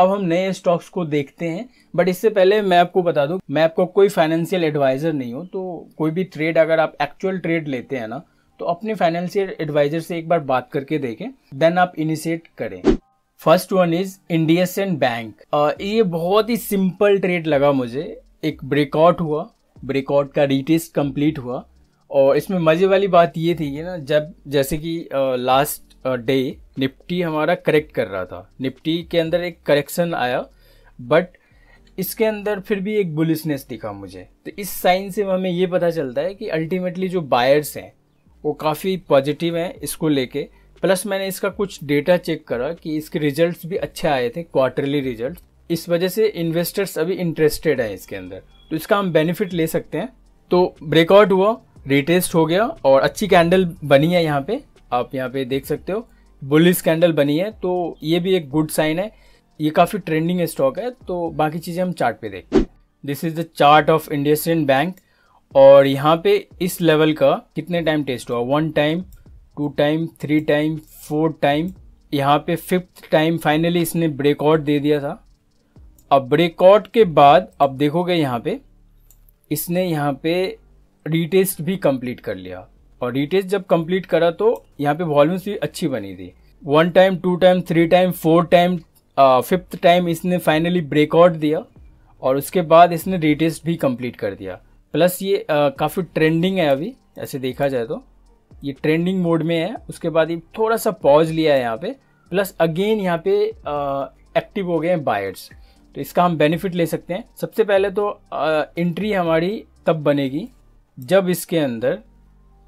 अब हम नए स्टॉक्स को देखते हैं बट इससे पहले मैं आपको बता दूं मैं आपको कोई फाइनेंशियल एडवाइज़र नहीं हूं तो कोई भी ट्रेड अगर आप एक्चुअल ट्रेड लेते हैं ना तो अपने फाइनेंशियल एडवाइज़र से एक बार बात करके देखें देन आप इनिशिएट करें first one is Indus and bank ये बहुत ही सिंपल ट्रेड लगा मुझे एक ब्रेकआउट हुआ ब्रेकआउट का रिटेस्ट कंप्लीट हुआ और इसमें मज़े वाली बात ये थी कि ना जब जैसे कि लास्ट डे निफ्टी हमारा करेक्ट कर रहा था निफ्टी के अंदर एक करेक्शन आया बट इसके अंदर फिर भी एक बुलिसनेस दिखा मुझे तो इस साइन से हमें ये पता चलता है कि अल्टीमेटली जो बायर्स हैं वो काफ़ी पॉजिटिव हैं इसको लेके प्लस मैंने इसका कुछ डेटा चेक करा कि इसके रिजल्ट्स भी अच्छे आए थे क्वार्टरली रिजल्ट इस वजह से इन्वेस्टर्स अभी इंटरेस्टेड हैं इसके अंदर तो इसका हम बेनिफिट ले सकते हैं तो ब्रेकआउट हुआ रिटेस्ट हो गया और अच्छी कैंडल बनी है यहाँ पे आप यहाँ पे देख सकते हो बुलिस कैंडल बनी है तो ये भी एक गुड साइन है ये काफ़ी ट्रेंडिंग स्टॉक है तो बाकी चीज़ें हम चार्ट पे देखते हैं this is the chart of Indian bank और यहाँ पे इस लेवल का कितने टाइम टेस्ट हुआ one time two time three time four time यहाँ पे फिफ्थ टाइम फाइनली इसने ब्रेकआउट दे दिया था अब ब्रेकआउट के बाद अब देखोगे यहाँ पे इसने यहाँ पे रिटेस्ट भी कंप्लीट कर लिया और रिटेस्ट जब कंप्लीट करा तो यहाँ पे वॉल्यूम्स भी अच्छी बनी थी one time two time three time four time fifth time इसने फाइनली ब्रेकआउट दिया और उसके बाद इसने रिटेस्ट भी कंप्लीट कर दिया प्लस ये काफ़ी ट्रेंडिंग है अभी ऐसे देखा जाए तो ये ट्रेंडिंग मोड में है उसके बाद ये थोड़ा सा पॉज लिया है यहाँ पे प्लस अगेन यहाँ पे एक्टिव हो गए हैं बायर्स तो इसका हम बेनिफिट ले सकते हैं सबसे पहले तो एंट्री हमारी तब बनेगी जब इसके अंदर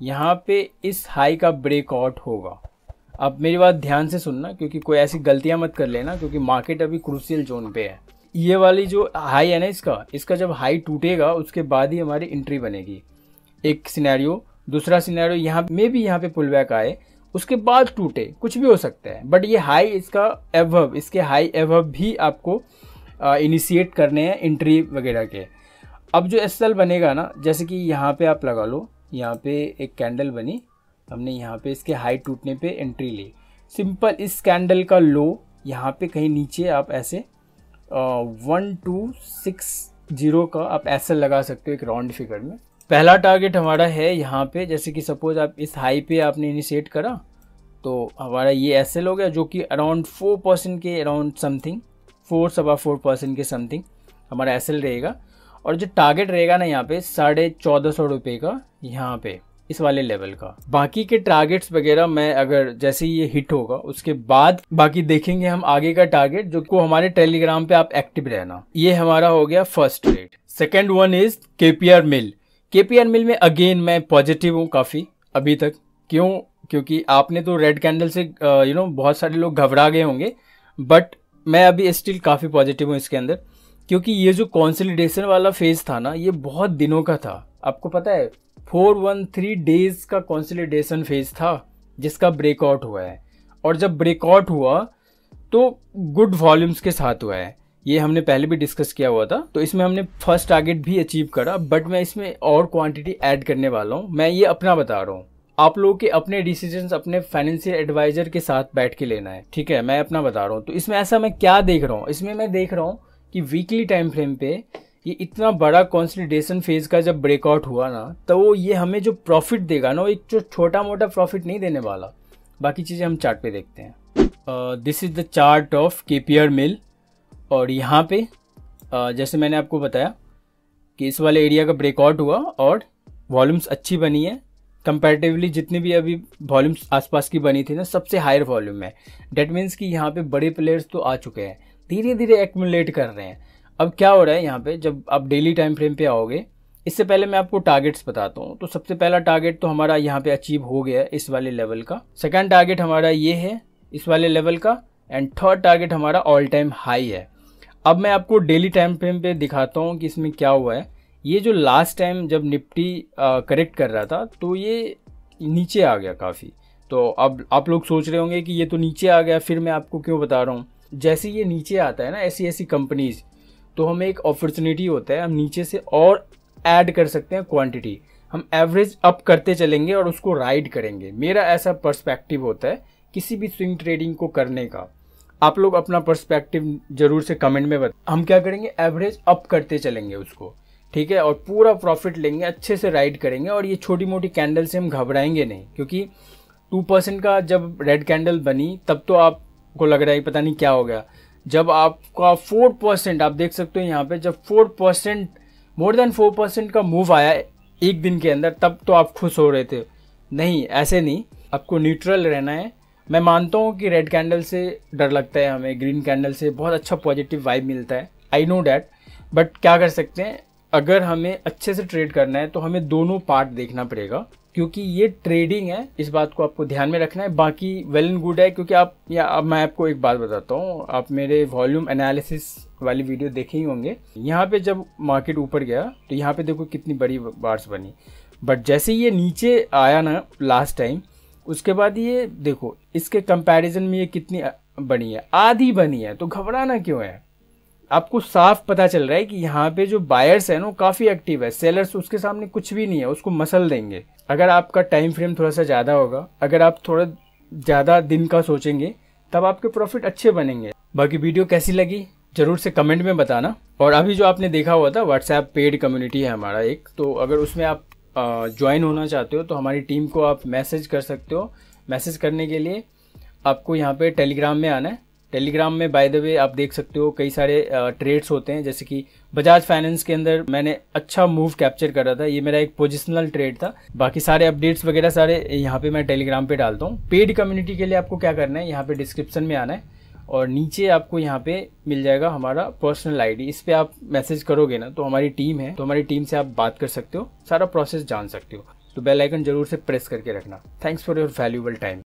यहाँ पे इस हाई का ब्रेकआउट होगा अब मेरी बात ध्यान से सुनना क्योंकि कोई ऐसी गलतियाँ मत कर लेना क्योंकि मार्केट अभी क्रूसियल जोन पे है ये वाली जो हाई है ना इसका इसका जब हाई टूटेगा उसके बाद ही हमारी एंट्री बनेगी एक सिनेरियो दूसरा सिनेरियो यहाँ में भी यहाँ पे पुल बैक आए उसके बाद टूटे कुछ भी हो सकता है बट ये हाई इसका एवव इसके हाई एवव भी आपको इनिशिएट करने हैं एंट्री वगैरह के अब जो एस बनेगा ना जैसे कि यहाँ पे आप लगा लो यहाँ पे एक कैंडल बनी हमने यहाँ पे इसके हाई टूटने पे एंट्री ली सिंपल इस कैंडल का लो यहाँ पे कहीं नीचे आप ऐसे वन टू सिक्स जीरो का आप ऐसा लगा सकते हो एक राउंड फिगर में पहला टारगेट हमारा है यहाँ पे जैसे कि सपोज आप इस हाई पे आपने इनिशिएट करा तो हमारा ये एस एल हो गया जो कि अराउंड फोर परसेंट के अराउंड समथिंग फोर सवा फोर परसेंट के समथिंग हमारा एस एल रहेगा और जो टारगेट रहेगा ना यहाँ पे साढ़े चौदह सौ रुपये का यहाँ पे इस वाले लेवल का बाकी के टारगेट्स वगैरह मैं अगर जैसे ही ये हिट होगा उसके बाद बाकी देखेंगे हम आगे का टारगेट जो को हमारे टेलीग्राम पे आप एक्टिव रहना ये हमारा हो गया first rate second one is KPR Mill KPR Mill में अगेन मैं पॉजिटिव हूँ काफ़ी अभी तक क्यों क्योंकि आपने तो रेड कैंडल से यू uh, नो बहुत सारे लोग घबरा गए होंगे बट मैं अभी स्टिल काफ़ी पॉजिटिव हूँ इसके अंदर क्योंकि ये जो कॉन्सलिडेशन वाला फेज था ना ये बहुत दिनों का था आपको पता है फोर वन थ्री डेज का कॉन्सलिडेशन फेज था जिसका ब्रेकआउट हुआ है और जब ब्रेकआउट हुआ तो गुड वॉल्यूम्स के साथ हुआ है ये हमने पहले भी डिस्कस किया हुआ था तो इसमें हमने फर्स्ट टारगेट भी अचीव करा बट मैं इसमें और क्वांटिटी ऐड करने वाला हूँ मैं ये अपना बता रहा हूँ आप लोगों के अपने डिसीजन अपने फाइनेंशियल एडवाइजर के साथ बैठ के लेना है ठीक है मैं अपना बता रहा हूँ तो इसमें ऐसा मैं क्या देख रहा हूँ इसमें मैं देख रहा हूँ कि वीकली टाइम फ्रेम पे ये इतना बड़ा कॉन्सलिडेशन फेज का जब ब्रेकआउट हुआ ना तो वो ये हमें जो प्रॉफिट देगा ना वो एक जो छोटा मोटा प्रॉफिट नहीं देने वाला बाकी चीज़ें हम चार्ट पे देखते हैं this is the chart of K P R Mill और यहाँ पे uh, जैसे मैंने आपको बताया कि इस वाले एरिया का ब्रेकआउट हुआ और वॉल्यूम्स अच्छी बनी है कंपेरेटिवली जितनी भी अभी वॉल्यूम्स आसपास की बनी थी ना सबसे हायर वॉल्यूम है डेट मीन्स कि यहाँ पे बड़े प्लेयर्स तो आ चुके हैं धीरे धीरे एक्मुलेट कर रहे हैं अब क्या हो रहा है यहाँ पे जब आप डेली टाइम फ्रेम पे आओगे इससे पहले मैं आपको टारगेट्स बताता हूँ तो सबसे पहला टारगेट तो हमारा यहाँ पे अचीव हो गया है इस वाले लेवल का सेकंड टारगेट हमारा ये है इस वाले लेवल का एंड थर्ड टारगेट हमारा ऑल टाइम हाई है अब मैं आपको डेली टाइम फ्रेम पे दिखाता हूँ कि इसमें क्या हुआ है ये जो लास्ट टाइम जब निफ्टी करेक्ट कर रहा था तो ये नीचे आ गया काफ़ी तो अब आप लोग सोच रहे होंगे कि ये तो नीचे आ गया फिर मैं आपको क्यों बता रहा हूँ जैसे ये नीचे आता है ना ऐसी ऐसी कंपनीज तो हमें एक अपॉर्चुनिटी होता है हम नीचे से और ऐड कर सकते हैं क्वांटिटी हम एवरेज अप करते चलेंगे और उसको राइड करेंगे मेरा ऐसा पर्सपेक्टिव होता है किसी भी स्विंग ट्रेडिंग को करने का आप लोग अपना पर्सपेक्टिव जरूर से कमेंट में बता हम क्या करेंगे एवरेज अप करते चलेंगे उसको ठीक है और पूरा प्रॉफिट लेंगे अच्छे से राइड करेंगे और ये छोटी मोटी कैंडल से हम घबराएंगे नहीं क्योंकि टू परसेंट का जब रेड कैंडल बनी तब तो आप को लग रहा है पता नहीं क्या हो गया जब आपका फोर परसेंट आप देख सकते हो यहाँ पे जब four percent more than four percent का मूव आया एक दिन के अंदर तब तो आप खुश हो रहे थे नहीं ऐसे नहीं आपको न्यूट्रल रहना है मैं मानता हूँ कि रेड कैंडल से डर लगता है हमें ग्रीन कैंडल से बहुत अच्छा पॉजिटिव वाइब मिलता है आई नो डैट बट क्या कर सकते हैं अगर हमें अच्छे से ट्रेड करना है तो हमें दोनों पार्ट देखना पड़ेगा क्योंकि ये ट्रेडिंग है इस बात को आपको ध्यान में रखना है बाकी वेल एंड गुड है क्योंकि आप या अब मैं आपको एक बात बताता हूँ आप मेरे वॉल्यूम एनालिसिस वाली वीडियो देखे ही होंगे यहाँ पे जब मार्केट ऊपर गया तो यहाँ पे देखो कितनी बड़ी बार्स बनी बट जैसे ये नीचे आया ना लास्ट टाइम उसके बाद ये देखो इसके कंपेरिजन में ये कितनी बनी है आधी बनी है तो घबराना क्यों है आपको साफ पता चल रहा है कि यहाँ पे जो बायर्स है ना काफ़ी एक्टिव है सेलर्स उसके सामने कुछ भी नहीं है उसको मसल देंगे अगर आपका टाइम फ्रेम थोड़ा सा ज़्यादा होगा अगर आप थोड़ा ज़्यादा दिन का सोचेंगे तब आपके प्रॉफिट अच्छे बनेंगे बाकी वीडियो कैसी लगी ज़रूर से कमेंट में बताना और अभी जो आपने देखा हुआ था व्हाट्सएप पेड कम्युनिटी है हमारा एक तो अगर उसमें आप ज्वाइन होना चाहते हो तो हमारी टीम को आप मैसेज कर सकते हो मैसेज करने के लिए आपको यहाँ पे टेलीग्राम में आना है टेलीग्राम में बाय द वे आप देख सकते हो कई सारे ट्रेड्स होते हैं जैसे कि बजाज फाइनेंस के अंदर मैंने अच्छा मूव कैप्चर करा था ये मेरा एक पोजिशनल ट्रेड था बाकी सारे अपडेट्स वगैरह सारे यहाँ पे मैं टेलीग्राम पे डालता हूँ पेड कम्युनिटी के लिए आपको क्या करना है यहाँ पे डिस्क्रिप्शन में आना है और नीचे आपको यहाँ पे मिल जाएगा हमारा पर्सनल आईडी इस पर आप मैसेज करोगे ना तो हमारी टीम है तो हमारी टीम से आप बात कर सकते हो सारा प्रोसेस जान सकते हो तो बेल आइकन जरूर से प्रेस करके रखना thanks for your valuable time